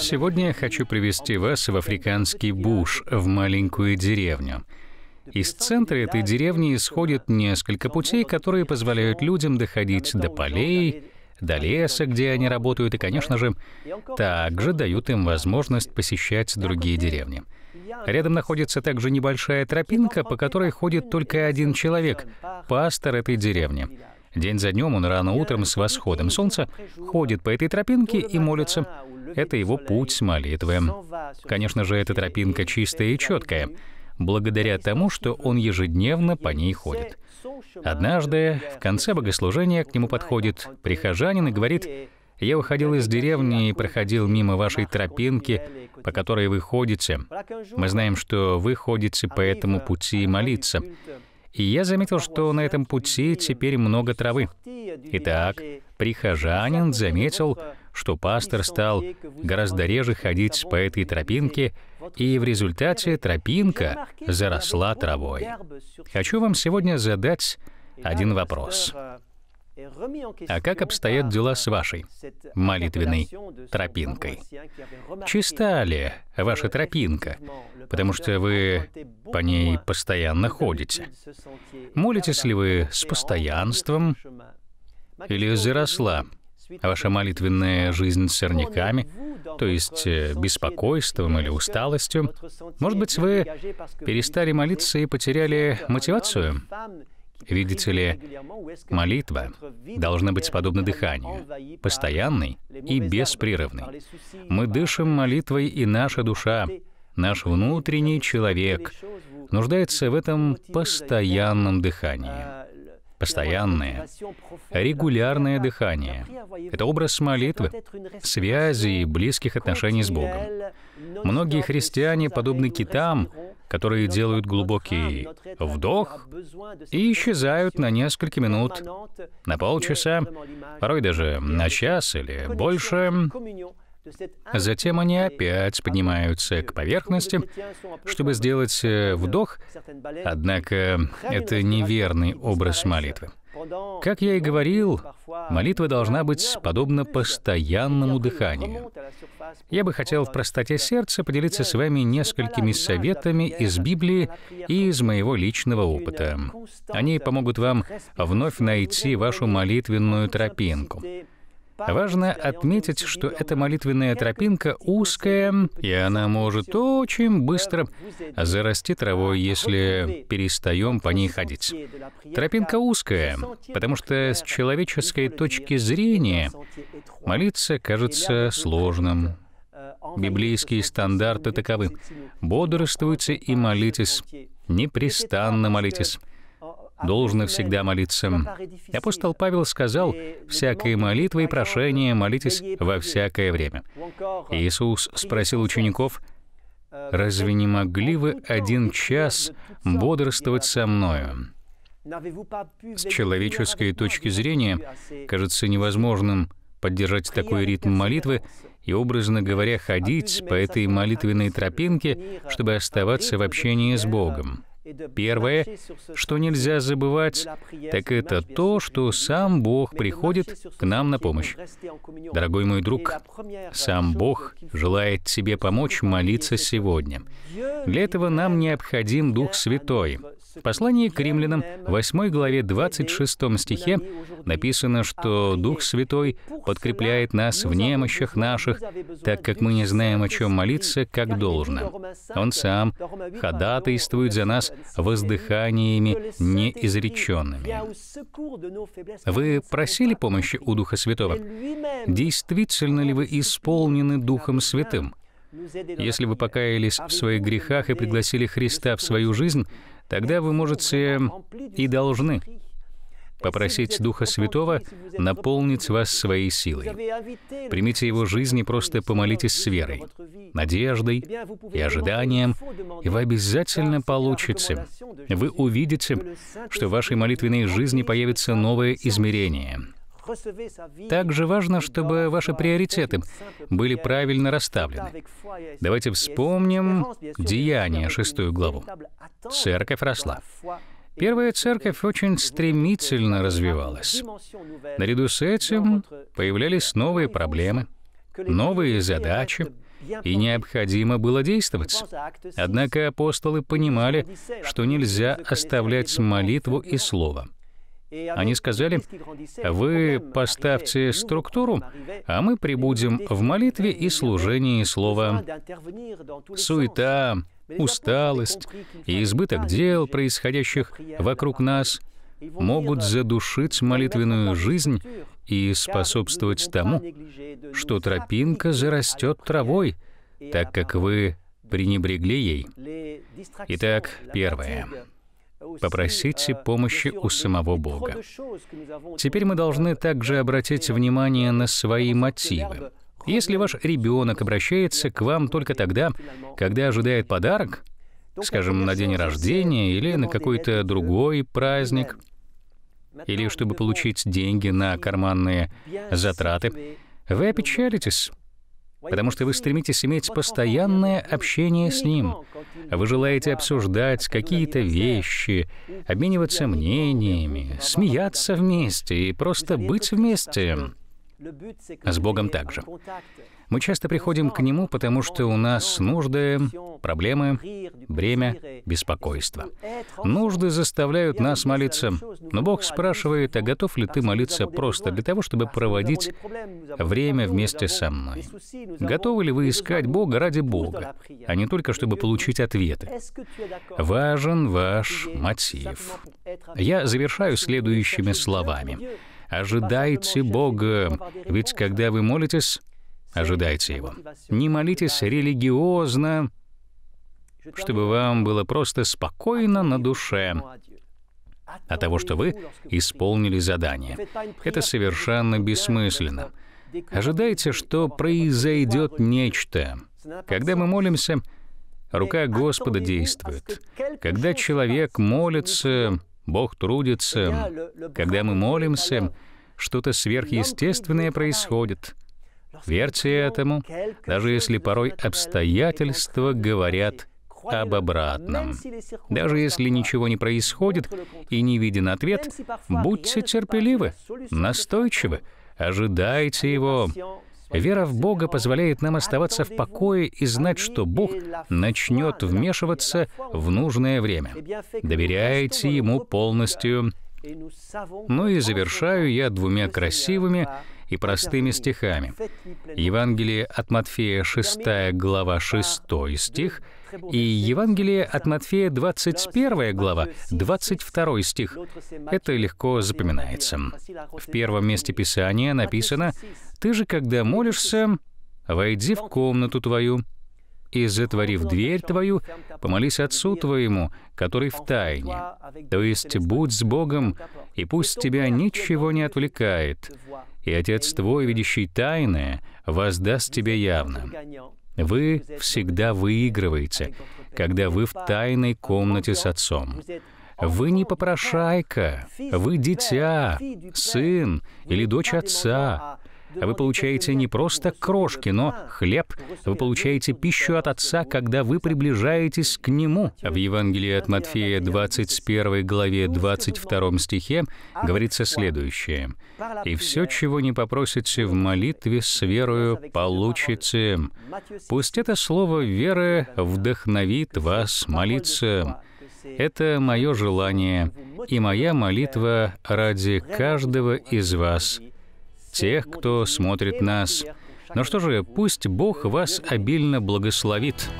Сегодня я хочу привести вас в африканский буш, в маленькую деревню. Из центра этой деревни исходит несколько путей, которые позволяют людям доходить до полей, до леса, где они работают, и, конечно же, также дают им возможность посещать другие деревни. Рядом находится также небольшая тропинка, по которой ходит только один человек — пастор этой деревни. День за днем он рано утром с восходом солнца ходит по этой тропинке и молится. Это его путь с молитвы. Конечно же, эта тропинка чистая и четкая, благодаря тому, что он ежедневно по ней ходит. Однажды, в конце богослужения, к нему подходит прихожанин и говорит, «Я выходил из деревни и проходил мимо вашей тропинки, по которой вы ходите. Мы знаем, что вы ходите по этому пути молиться. И я заметил, что на этом пути теперь много травы. Итак, прихожанин заметил, что пастор стал гораздо реже ходить по этой тропинке, и в результате тропинка заросла травой. Хочу вам сегодня задать один вопрос. Э, а как обстоят дела с вашей молитвенной тропинкой? Чиста ли ваша тропинка? Потому что вы по ней постоянно ходите. Молитесь ли вы с постоянством или заросла а ваша молитвенная жизнь с сорняками, то есть э, беспокойством или усталостью. Может быть, вы перестали молиться и потеряли мотивацию? Видите ли, молитва должна быть подобна дыханию, постоянной и беспрерывной. Мы дышим молитвой, и наша душа, наш внутренний человек нуждается в этом постоянном дыхании постоянное, регулярное дыхание. Это образ молитвы, связи и близких отношений с Богом. Многие христиане подобны китам, которые делают глубокий вдох и исчезают на несколько минут, на полчаса, порой даже на час или больше Затем они опять поднимаются к поверхности, чтобы сделать э, вдох, однако это неверный образ молитвы. Как я и говорил, молитва должна быть подобна постоянному дыханию. Я бы хотел в простоте сердца поделиться с вами несколькими советами из Библии и из моего личного опыта. Они помогут вам вновь найти вашу молитвенную тропинку. Важно отметить, что эта молитвенная тропинка узкая, и она может очень быстро зарасти травой, если перестаем по ней ходить. Тропинка узкая, потому что с человеческой точки зрения молиться кажется сложным. Библейские стандарты таковы. Бодрствуйте и молитесь, непрестанно молитесь должен всегда молиться. Апостол Павел сказал, «Всякой молитва и прошение молитесь во всякое время». Иисус спросил учеников, «Разве не могли вы один час бодрствовать со мною?» С человеческой точки зрения кажется невозможным поддержать такой ритм молитвы и, образно говоря, ходить по этой молитвенной тропинке, чтобы оставаться в общении с Богом. Первое, что нельзя забывать, так это то, что сам Бог приходит к нам на помощь. Дорогой мой друг, сам Бог желает тебе помочь молиться сегодня. Для этого нам необходим Дух Святой. В послании к римлянам, 8 главе 26 стихе, написано, что Дух Святой подкрепляет нас в немощах наших, так как мы не знаем, о чем молиться, как должно. Он сам ходатайствует за нас воздыханиями неизреченными. Вы просили помощи у Духа Святого? Действительно ли вы исполнены Духом Святым? Ну, Если вы покаялись в своих грехах и пригласили Христа в свою жизнь, тогда вы можете и должны попросить Духа Святого наполнить вас своей силой. Примите Его жизнь и просто помолитесь с верой, надеждой и ожиданием, и вы обязательно получите. Вы увидите, что в вашей молитвенной жизни появится новое измерение. Также важно, чтобы ваши приоритеты были правильно расставлены. Давайте вспомним Деяние, шестую главу. Церковь росла. Первая церковь очень стремительно развивалась. Наряду с этим появлялись новые проблемы, новые задачи, и необходимо было действовать. Однако апостолы понимали, что нельзя оставлять молитву и слово. Они сказали, «Вы поставьте структуру, а мы прибудем в молитве и служении слова». Суета, усталость и избыток дел, происходящих вокруг нас, могут задушить молитвенную жизнь и способствовать тому, что тропинка зарастет травой, так как вы пренебрегли ей. Итак, первое. Попросите помощи у самого Бога. Теперь мы должны также обратить внимание на свои мотивы. Если ваш ребенок обращается к вам только тогда, когда ожидает подарок, скажем, на день рождения или на какой-то другой праздник, или чтобы получить деньги на карманные затраты, вы опечалитесь, потому что вы стремитесь иметь постоянное общение с ним. Вы желаете обсуждать какие-то вещи, обмениваться мнениями, смеяться вместе и просто быть вместе. С Богом также. Мы часто приходим к Нему, потому что у нас нужды, проблемы, бремя, беспокойство. Нужды заставляют нас молиться, но Бог спрашивает, а готов ли ты молиться просто для того, чтобы проводить время вместе со мной? Готовы ли вы искать Бога ради Бога, а не только чтобы получить ответы? Важен ваш мотив. Я завершаю следующими словами. Ожидайте Бога, ведь когда вы молитесь, ожидайте Его. Не молитесь религиозно, чтобы вам было просто спокойно на душе от того, что вы исполнили задание. Это совершенно бессмысленно. Ожидайте, что произойдет нечто. Когда мы молимся, рука Господа действует. Когда человек молится, Бог трудится. Когда мы молимся, что-то сверхъестественное происходит. Верьте этому, даже если порой обстоятельства говорят об обратном. Даже если ничего не происходит и не виден ответ, будьте терпеливы, настойчивы, ожидайте его. Вера в Бога позволяет нам оставаться в покое и знать, что Бог начнет вмешиваться в нужное время. Доверяйте Ему полностью. Ну и завершаю я двумя красивыми и простыми стихами. Евангелие от Матфея 6 глава 6 стих и Евангелие от Матфея 21 глава 22 стих. Это легко запоминается. В первом месте Писания написано «Ты же, когда молишься, войди в комнату твою, и, затворив дверь твою, помолись Отцу твоему, который в тайне. То есть будь с Богом, и пусть тебя ничего не отвлекает, и Отец твой, видящий тайное, воздаст тебе явно. Вы всегда выигрываете, когда вы в тайной комнате с Отцом. Вы не попрошайка, вы дитя, сын или дочь отца, вы получаете не просто крошки, но хлеб. Вы получаете пищу от Отца, когда вы приближаетесь к Нему. В Евангелии от Матфея 21 главе 22 стихе говорится следующее. «И все, чего не попросите в молитве с верою, получите. Пусть это слово веры вдохновит вас молиться». Это мое желание и моя молитва ради каждого из вас тех, кто смотрит нас. Ну что же, пусть Бог вас обильно благословит.